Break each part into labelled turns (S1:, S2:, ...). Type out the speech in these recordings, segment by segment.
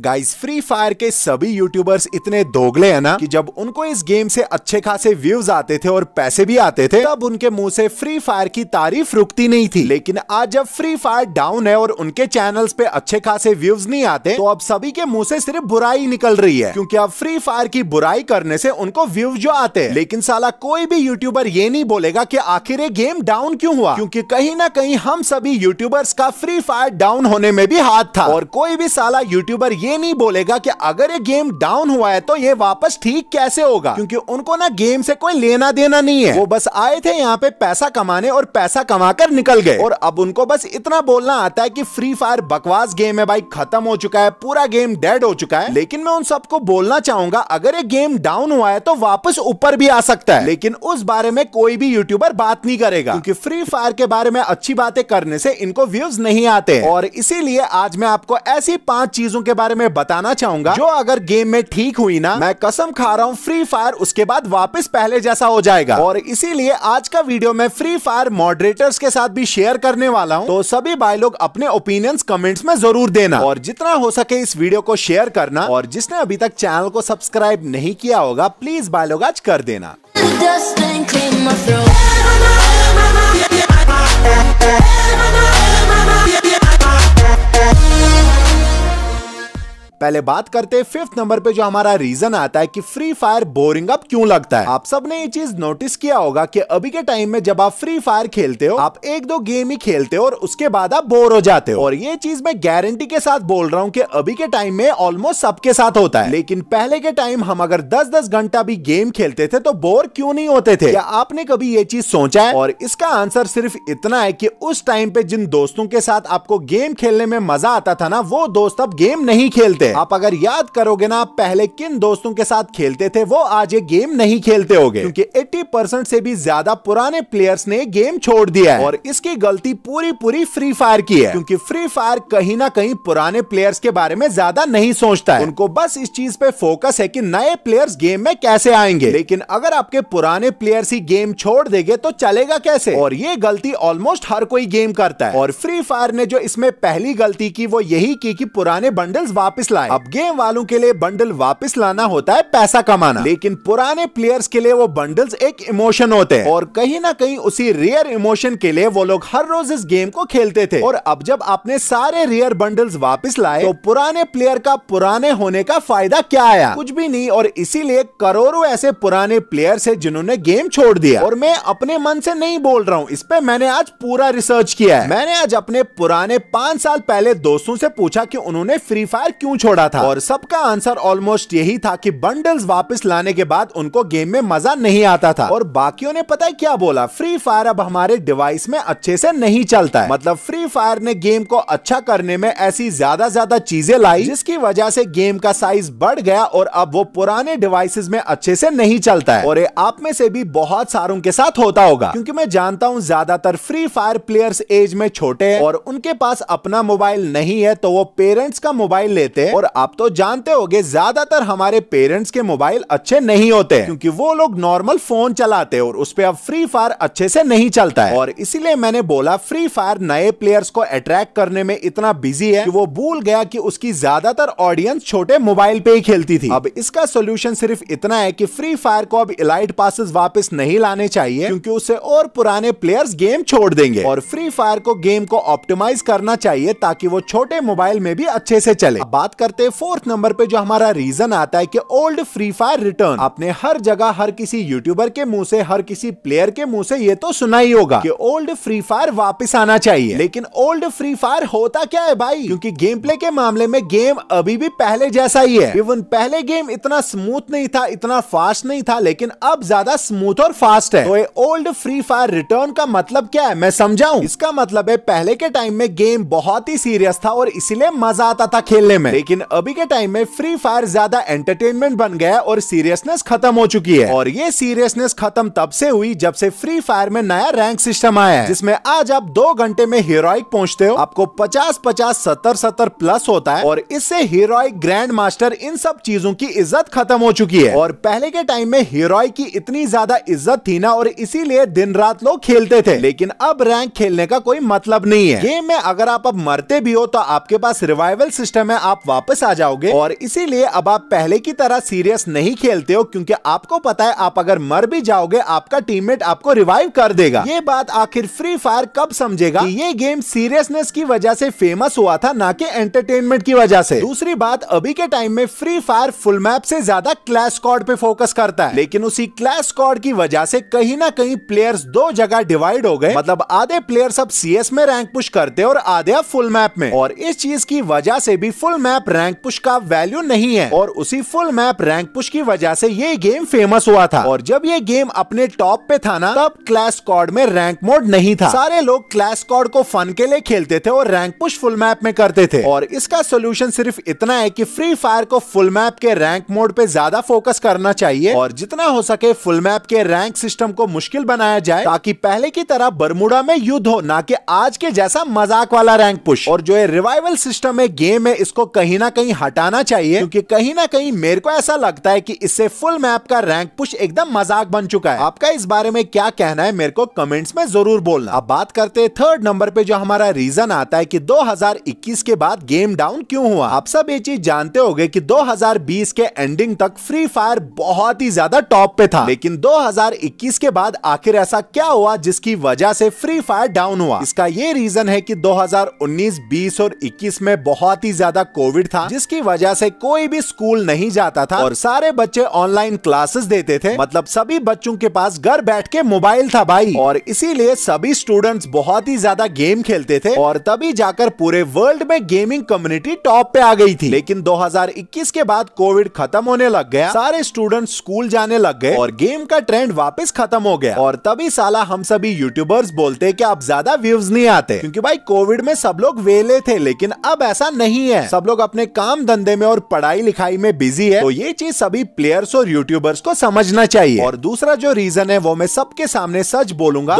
S1: guys free fire के सभी YouTubers इतने दोगले हैं ना कि जब उनको इस गेम से अच्छे खासे व्यूज आते थे और पैसे भी आते थे तब उनके मुंह से फ्री फायर की तारीफ रुकती नहीं थी लेकिन आज जब फ्री फायर डाउन है और उनके चैनल्स पे अच्छे खासे व्यूज नहीं आते तो अब सभी के मुंह से सिर्फ बुराई निकल रही है क्योंकि अब फ्री फायर की बुराई करने से उनको व्यूज जो आते हैं लेकिन साला कोई भी यूट्यूबर ये नहीं बोलेगा की आखिर ये गेम डाउन क्यूँ हुआ क्यूँकी कहीं ना कहीं हम सभी यूट्यूबर्स का फ्री फायर डाउन होने में भी हाथ था और कोई भी साला यूट्यूबर ये नहीं बोलेगा कि अगर ये गेम डाउन हुआ है तो ये वापस ठीक कैसे होगा क्योंकि उनको ना गेम से कोई लेना देना नहीं है वो बस आए थे यहाँ पे पैसा कमाने और पैसा कमाकर निकल गए और अब उनको बस इतना बोलना आता है कि फ्री फायर बकवास गेम है भाई खत्म हो चुका है पूरा गेम डेड हो चुका है लेकिन मैं उन सबको बोलना चाहूंगा अगर ये गेम डाउन हुआ है तो वापस ऊपर भी आ सकता है लेकिन उस बारे में कोई भी यूट्यूबर बात नहीं करेगा क्योंकि फ्री फायर के बारे में अच्छी बातें करने से इनको व्यूज नहीं आते और इसीलिए आज मैं आपको ऐसी पांच चीजों के बारे बारे में बताना चाहूंगा जो अगर गेम में ठीक हुई ना मैं कसम खा रहा हूँ फ्री फायर उसके बाद वापस पहले जैसा हो जाएगा और इसीलिए आज का वीडियो मैं फ्री फायर मॉडरेटर्स के साथ भी शेयर करने वाला हूँ तो सभी भाई लोग अपने ओपिनियंस कमेंट्स में जरूर देना और जितना हो सके इस वीडियो को शेयर करना और जिसने अभी तक चैनल को सब्सक्राइब नहीं किया होगा प्लीज भाई लोग आज कर देना पहले बात करते हैं फिफ्थ नंबर पे जो हमारा रीजन आता है कि फ्री फायर बोरिंग अब क्यों लगता है आप सबने ये चीज नोटिस किया होगा कि अभी के टाइम में जब आप फ्री फायर खेलते हो आप एक दो गेम ही खेलते हो और उसके बाद आप बोर हो जाते हो और ये चीज मैं गारंटी के साथ बोल रहा हूँ की अभी के टाइम में ऑलमोस्ट सबके साथ होता है लेकिन पहले के टाइम हम अगर दस दस घंटा भी गेम खेलते थे तो बोर क्यों नहीं होते थे क्या आपने कभी ये चीज सोचा है और इसका आंसर सिर्फ इतना है कि उस टाइम पे जिन दोस्तों के साथ आपको गेम खेलने में मजा आता था ना वो दोस्त अब गेम नहीं खेलते आप अगर याद करोगे ना पहले किन दोस्तों के साथ खेलते थे वो आज ये गेम नहीं खेलते गए क्योंकि 80 परसेंट से भी ज्यादा पुराने प्लेयर्स ने गेम छोड़ दिया है और इसकी गलती पूरी पूरी फ्री फायर की है क्योंकि फ्री फायर कहीं ना कहीं पुराने प्लेयर्स के बारे में ज्यादा नहीं सोचता है उनको बस इस चीज पे फोकस है की नए प्लेयर्स गेम में कैसे आएंगे लेकिन अगर आपके पुराने प्लेयर्स ही गेम छोड़ देंगे तो चलेगा कैसे और ये गलती ऑलमोस्ट हर कोई गेम करता है और फ्री फायर ने जो इसमें पहली गलती की वो यही की कि पुराने बंडल्स वापस लाए है अब गेम वालों के लिए बंडल वापस लाना होता है पैसा कमाना लेकिन पुराने प्लेयर्स के लिए वो बंडल्स एक इमोशन होते हैं और कहीं ना कहीं उसी रेयर इमोशन के लिए वो लोग हर रोज इस गेम को खेलते थे और अब जब आपने सारे रेयर बंडल्स वापस लाए तो पुराने प्लेयर का पुराने होने का फायदा क्या आया कुछ भी नहीं और इसीलिए करोड़ों ऐसे पुराने प्लेयर है जिन्होंने गेम छोड़ दिया और मैं अपने मन से नहीं बोल रहा हूँ इस पे मैंने आज पूरा रिसर्च किया है मैंने आज अपने पुराने पांच साल पहले दोस्तों से पूछा कि उन्होंने फ्री फायर क्यों छोड़ा छोड़ा था और सबका आंसर ऑलमोस्ट यही था कि बंडल्स वापस लाने के बाद उनको गेम में मजा नहीं आता था और बाकियों ने पता है क्या बोला फ्री फायर अब हमारे डिवाइस में अच्छे से नहीं चलता है मतलब फ्री फायर ने गेम को अच्छा करने में ऐसी ज्यादा ज्यादा चीजें लाई जिसकी वजह से गेम का साइज बढ़ गया और अब वो पुराने डिवाइसेज में अच्छे से नहीं चलता है और ये आप में से भी बहुत सारों के साथ होता होगा क्योंकि मैं जानता हूँ ज्यादातर फ्री फायर प्लेयर्स एज में छोटे हैं और उनके पास अपना मोबाइल नहीं है तो वो पेरेंट्स का मोबाइल लेते हैं और आप तो जानते होगे ज्यादातर हमारे पेरेंट्स के मोबाइल अच्छे नहीं होते क्योंकि वो लोग नॉर्मल फोन चलाते और उस पर अब फ्री फायर अच्छे से नहीं चलता है और इसीलिए मैंने बोला फ्री फायर नए प्लेयर्स को अट्रैक्ट करने में इतना बिजी है कि वो भूल गया कि उसकी ज्यादातर ऑडियंस छोटे मोबाइल पे ही खेलती थी अब इसका सोल्यूशन सिर्फ इतना है की फ्री फायर को अब इलाइट पासिस वापिस नहीं लाने चाहिए क्योंकि उससे और पुराने प्लेयर्स गेम छोड़ देंगे और फ्री फायर को गेम को ऑप्टिमाइज करना चाहिए ताकि वो छोटे मोबाइल में भी अच्छे से चले बात करते हैं फोर्थ नंबर पे जो हमारा रीजन आता है कि ओल्ड फ्री फायर रिटर्न आपने हर जगह हर किसी यूट्यूबर के मुंह से हर किसी प्लेयर के मुंह से ये तो सुना ही होगा कि ओल्ड फ्री फायर वापस आना चाहिए लेकिन ओल्ड फ्री फायर होता क्या है भाई क्योंकि गेम प्ले के मामले में गेम अभी भी पहले जैसा ही है इवन पहले गेम इतना स्मूथ नहीं था इतना फास्ट नहीं था लेकिन अब ज्यादा स्मूथ और फास्ट है तो ये ओल्ड फ्री फायर रिटर्न का मतलब क्या है मैं समझाऊ इसका मतलब है पहले के टाइम में गेम बहुत ही सीरियस था और इसीलिए मजा आता था खेलने में लेकिन लेकिन अभी के टाइम में फ्री फायर ज्यादा एंटरटेनमेंट बन गया और सीरियसनेस खत्म हो चुकी है और ये सीरियसनेस खत्म तब से हुई जब से फ्री फायर में नया रैंक सिस्टम आया है जिसमें आज आप दो घंटे में हीरोइक पहुंचते हो आपको पचास पचास सत्तर सत्तर प्लस होता है और इससे हीरोइक ग्रैंड मास्टर इन सब चीजों की इज्जत खत्म हो चुकी है और पहले के टाइम में हीरोइक की इतनी ज्यादा इज्जत थी ना और इसीलिए दिन रात लोग खेलते थे लेकिन अब रैंक खेलने का कोई मतलब नहीं है गेम में अगर आप अब मरते भी हो तो आपके पास रिवाइवल सिस्टम है आप वापस वापस आ जाओगे और इसीलिए अब आप पहले की तरह सीरियस नहीं खेलते हो क्योंकि आपको पता है आप अगर मर भी जाओगे आपका टीममेट आपको रिवाइव कर देगा ये बात आखिर फ्री फायर कब समझेगा ये गेम सीरियसनेस की वजह ऐसी फेमस हुआ था ना की एंटरटेनमेंट की वजह ऐसी दूसरी बात अभी के टाइम में फ्री फायर फुल मैप से ज्यादा क्लैश कॉर्ड पे फोकस करता है लेकिन उसी क्लैश कॉर्ड की वजह से कहीं ना कहीं प्लेयर्स दो जगह डिवाइड हो गए मतलब आधे प्लेयर्स अब सीएस में रैंक पुश करते और आधे अब फुल मैप में और इस चीज की वजह से भी फुल मैप रैंक पुश का वैल्यू नहीं है और उसी फुल मैप रैंक पुश की वजह से ये गेम फेमस हुआ था और जब ये गेम अपने टॉप पे था ना तब क्लैश कॉर्ड में रैंक मोड नहीं था सारे लोग क्लैश कॉर्ड को फन के लिए खेलते थे और रैंक पुश फुल मैप में करते थे और इसका सोल्यूशन सिर्फ इतना है की फ्री फायर को फुल मैप के रैंक मोड पे ज्यादा फोकस करना चाहिए और जितना हो सके फुल मैप के रैंक सिस्टम को मुश्किल बनाया जाए ताकि पहले की तरह बरमुडा में युद्ध हो ना कि आज के जैसा मजाक वाला रैंक पुश और जो ये रिवाइवल सिस्टम है गेम है इसको कहीं ना कहीं हटाना चाहिए क्योंकि कहीं ना कहीं मेरे को ऐसा लगता है कि इससे फुल मैप का रैंक पुश एकदम मजाक बन चुका है आपका इस बारे में क्या कहना है मेरे को कमेंट्स में जरूर बोलना अब बात करते हैं थर्ड नंबर पे जो हमारा रीजन आता है कि 2021 के बाद गेम डाउन क्यों हुआ आप सब ये चीज जानते हो कि 2020 के एंडिंग तक फ्री फायर बहुत ही ज्यादा टॉप पे था लेकिन 2021 के बाद आखिर ऐसा क्या हुआ जिसकी वजह से फ्री फायर डाउन हुआ इसका ये रीजन है की दो हजार और इक्कीस में बहुत ही ज्यादा कोविड था जिसकी वजह से कोई भी स्कूल नहीं जाता था और सारे बच्चे ऑनलाइन क्लासेस देते थे मतलब सभी बच्चों के पास घर बैठ के मोबाइल था भाई और इसीलिए सभी स्टूडेंट्स बहुत ही ज्यादा गेम खेलते थे और तभी जाकर पूरे वर्ल्ड में गेमिंग कम्युनिटी टॉप पे आ गई थी लेकिन 2021 के बाद कोविड खत्म होने लग गया सारे स्टूडेंट स्कूल जाने लग गए और गेम का ट्रेंड वापस खत्म हो गया और तभी साला हम सभी यूट्यूबर्स बोलते कि अब ज्यादा व्यूज नहीं आते क्योंकि भाई कोविड में सब लोग वेले थे लेकिन अब ऐसा नहीं है सब लोग अपने अपने काम धंधे में और पढ़ाई लिखाई में बिजी है तो ये चीज सभी प्लेयर्स और यूट्यूबर्स को समझना चाहिए और दूसरा जो रीजन है वो मैं सबके सामने सच बोलूंगा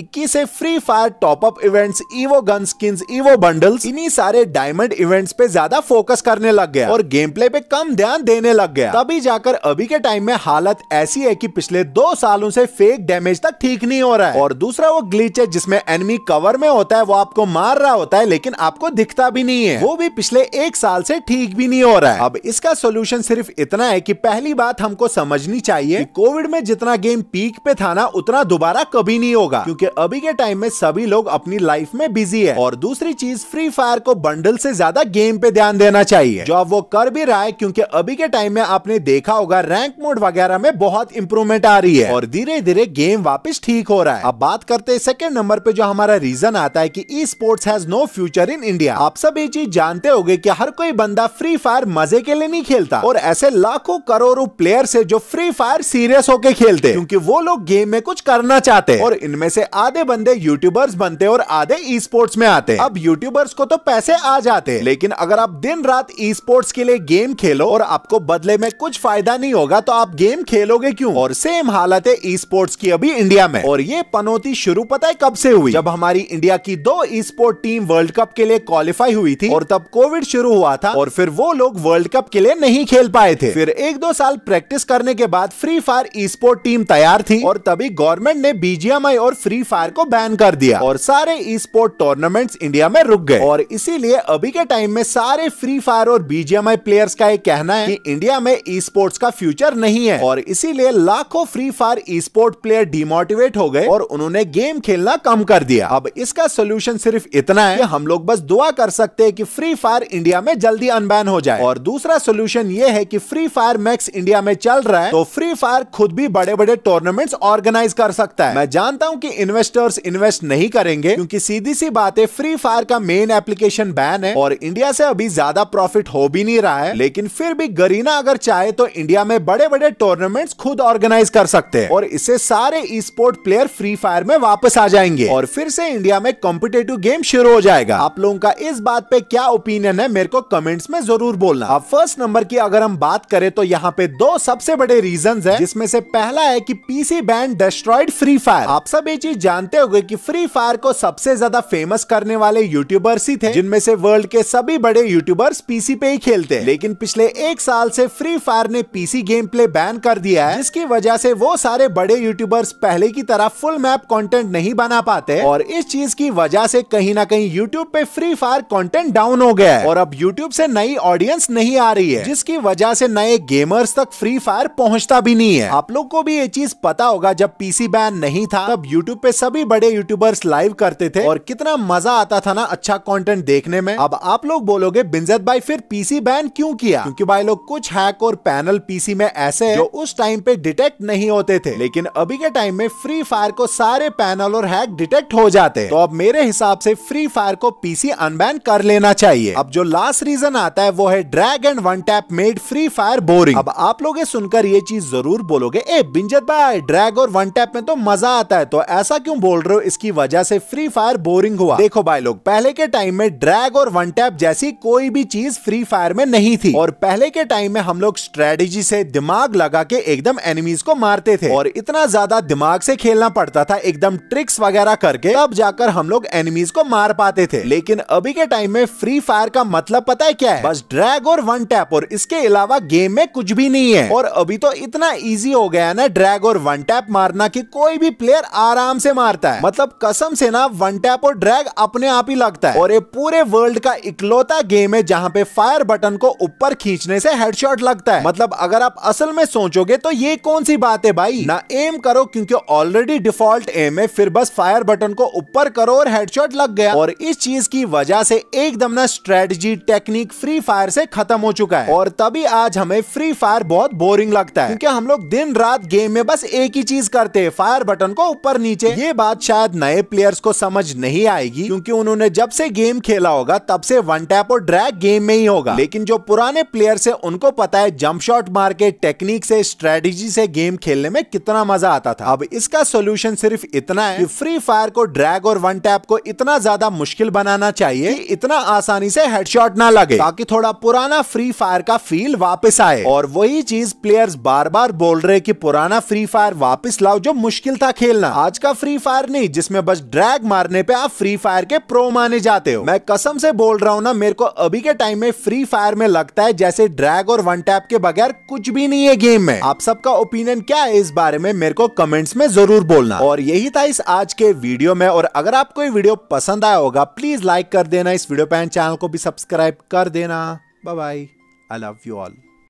S1: इक्कीस से Free Fire top up evo evo gun skin evo bundles इन्हीं सारे डायमंड इवेंट्स पे ज्यादा फोकस करने लग गया और गेम प्ले पे कम ध्यान देने लग गया तभी जाकर अभी के टाइम में हालत ऐसी है की पिछले दो सालों से फेक डैमेज तक ठीक नहीं हो रहा है और दूसरा वो ग्लीच है जिसमे एनमी कवर में होता है वो आपको मार रहा होता है लेकिन आपको दिखता भी नहीं है वो भी पिछले एक साल साल से ठीक भी नहीं हो रहा है अब इसका सोल्यूशन सिर्फ इतना है की पहली बात हमको समझनी चाहिए कोविड में जितना गेम पीक पे था ना उतना दोबारा कभी नहीं होगा क्योंकि अभी के टाइम में सभी लोग अपनी लाइफ में बिजी है और दूसरी चीज फ्री फायर को बंडल से ज्यादा गेम पे ध्यान देना चाहिए जो अब वो कर भी रहा है क्योंकि अभी के टाइम में आपने देखा होगा रैंक मोड वगैरह में बहुत इंप्रूवमेंट आ रही है और धीरे धीरे गेम वापस ठीक हो रहा है अब बात करते हैं सेकंड नंबर पे जो हमारा रीजन आता है की esports has no future in India आप सब ये चीज जानते हो कि हर कोई बंदा फ्री फायर मजे के लिए नहीं खेलता और ऐसे लाखों करोड़ों प्लेयर है जो फ्री फायर सीरियस होके खेलते क्योंकि वो लोग गेम में कुछ करना चाहते और इनमें से आधे बंदे यूट्यूबर्स बनते और आधे ई स्पोर्ट्स में आते अब यूट्यूबर्स को तो पैसे आ जाते लेकिन अगर आप दिन रात ई स्पोर्ट्स के लिए गेम खेलो और आपको बदले में कुछ फायदा नहीं होगा तो आप गेम खेलोगे क्यों और सेम हालत है ई स्पोर्ट्स की अभी इंडिया में और ये पनौती शुरू पता है कब से हुई जब हमारी इंडिया की दो esport team world cup के लिए क्वालिफाई हुई थी और तब कोविड शुरू हुआ हुआ था और फिर वो लोग वर्ल्ड कप के लिए नहीं खेल पाए थे फिर एक दो साल प्रैक्टिस करने के बाद Free Fire esport team तैयार थी और तभी गवर्नमेंट ने बीजीएमआई और फ्री फायर को बैन कर दिया और सारे ई स्पोर्ट टूर्नामेंट इंडिया में रुक गए और इसीलिए अभी के टाइम में सारे फ्री फायर और बीजीएमआई प्लेयर्स का एक कहना है कि इंडिया में ई स्पोर्ट्स का फ्यूचर नहीं है और इसीलिए लाखों Free Fire esport player demotivate हो गए और उन्होंने गेम खेलना कम कर दिया अब इसका सोल्यूशन सिर्फ इतना है हम लोग बस दुआ कर सकते हैं कि फ्री फायर इंडिया में जल्दी अनबैन हो जाए और दूसरा सोल्यूशन ये है की फ्री फायर मैक्स इंडिया में चल रहा है तो फ्री फायर खुद भी बड़े बड़े टूर्नामेंट्स ऑर्गेनाइज कर सकता है मैं जानता हूँ की इन्वेस्टर्स इन्वेस्ट नहीं करेंगे क्योंकि सीधी सी बात है फ्री फायर का मेन एप्लीकेशन बैन है और इंडिया से अभी ज्यादा प्रॉफिट हो भी नहीं रहा है लेकिन फिर भी गरीना अगर चाहे तो इंडिया में बड़े बड़े टूर्नामेंट्स खुद ऑर्गेनाइज कर सकते हैं और इससे सारे esport player Free Fire में वापस आ जाएंगे और फिर से इंडिया में कॉम्पिटेटिव गेम शुरू हो जाएगा आप लोगों का इस बात पे क्या ओपिनियन है मेरे को कमेंट्स में जरूर बोलना अब फर्स्ट नंबर की अगर हम बात करें तो यहाँ पे दो सबसे बड़े रीजन है जिसमें से पहला है की PC banned destroyed Free Fire आप सब ये चीज जानते हो की फ्री फायर को सबसे ज्यादा फेमस करने वाले यूट्यूबर्स ही थे जिनमें से वर्ल्ड के सभी बड़े यूट्यूबर्स पीसी पे ही खेलते हैं लेकिन पिछले एक साल से फ्री फायर ने पीसी गेम प्ले बैन कर दिया है जिसकी वजह से वो सारे बड़े यूट्यूबर्स पहले की तरह फुल मैप कंटेंट नहीं बना पाते और इस चीज की वजह से कहीं ना कहीं यूट्यूब पे फ्री फायर कंटेंट डाउन हो गया है और अब यूट्यूब यूट्यूब से नई ऑडियंस नहीं आ रही है जिसकी वजह से नए गेमर्स तक फ्री फायर पहुंचता भी नहीं है आप लोग को भी ये चीज पता होगा जब पीसी बैन नहीं था तब यूट्यूब पे सभी बड़े यूट्यूबर्स लाइव करते थे और कितना मजा आता था ना अच्छा कॉन्टेंट देखने में अब आप लोग बोलोगे बिंजत भाई फिर पीसी बैन क्यूँ किया क्यूँकी भाई लोग कुछ हैक और पैनल पीसी में ऐसे है जो उस टाइम पे डिटेक्ट नहीं होते थे लेकिन अभी के टाइम में फ्री फायर को सारे पैनल और हैक डिटेक्ट हो जाते हैं तो अब मेरे हिसाब से फ्री फायर को पीसी अनबैन कर लेना चाहिए अब जो लास्ट रीजन आता है वो है drag and one tap made Free Fire boring अब आप लोग सुनकर ये चीज जरूर बोलोगे ए बिंजत भाई ड्रैग और वन टैप में तो मजा आता है तो ऐसा क्यों बोल रहे हो इसकी वजह से फ्री फायर बोरिंग हुआ देखो भाई लोग पहले के टाइम में ड्रैग और वन टैप जैसी कोई भी चीज फ्री फायर में नहीं थी और पहले के टाइम में हम लोग स्ट्रेटेजी से दिमाग लगा के एकदम एनिमीज को मारते थे और इतना ज्यादा दिमाग से खेलना पड़ता था एकदम ट्रिक्स वगैरह करके तब जाकर हम लोग एनिमीज को मार पाते थे लेकिन अभी के टाइम में फ्री फायर का मतलब पता पता है क्या है बस ड्रैग और वन टैप और इसके अलावा गेम में कुछ भी नहीं है और अभी तो इतना इजी हो गया ना ड्रैग और वन टैप मारना की कोई भी प्लेयर आराम से मारता है मतलब कसम से ना वन टैप और ड्रैग अपने आप ही लगता है और ये पूरे वर्ल्ड का इकलौता गेम है जहाँ पे फायर बटन को ऊपर खींचने से हेडशॉट लगता है मतलब अगर आप असल में सोचोगे तो ये कौन सी बात है भाई ना एम करो क्योंकि ऑलरेडी डिफॉल्ट एम है फिर बस फायर बटन को ऊपर करो और हेडशॉट लग गया और इस चीज की वजह से एकदम ना strategy technique technique Free Fire से खत्म हो चुका है और तभी आज हमें फ्री फायर बहुत बोरिंग लगता है क्योंकि हम लोग दिन रात गेम में बस एक ही चीज करते हैं फायर बटन को ऊपर नीचे ये बात शायद नए प्लेयर्स को समझ नहीं आएगी क्योंकि उन्होंने जब से गेम खेला होगा तब से वन टैप और ड्रैग गेम में ही होगा लेकिन जो पुराने प्लेयर्स है उनको पता है जंप शॉट मार के टेक्निक से स्ट्रेटेजी से गेम खेलने में कितना मजा आता था अब इसका सोल्यूशन सिर्फ इतना है कि फ्री फायर को ड्रैग और वन टैप को इतना ज्यादा मुश्किल बनाना चाहिए कि इतना आसानी से हेडशॉट ना ना लगे ताकि थोड़ा पुराना फ्री फायर का फील वापस आए और वही चीज प्लेयर्स बार बार बोल रहे की पुराना फ्री फायर वापस लाओ जो मुश्किल था खेलना आज का फ्री फायर नहीं जिसमें बस ड्रैग मारने पे आप फ्री फायर के प्रो माने जाते हो मैं कसम से बोल रहा हूँ ना मेरे को अभी के टाइम में फ्री फायर में लगता है जैसे ड्रैग और वन टैप के बगैर कुछ भी नहीं है गेम में आप सबका ओपिनियन क्या है इस बारे में मेरे को कमेंट्स में जरूर बोलना और यही था इस आज के वीडियो में और अगर आपको ये वीडियो पसंद आया होगा प्लीज लाइक कर देना इस वीडियो पे चैनल को भी सब्सक्राइब सब्सक्राइब कर देना bye I love you all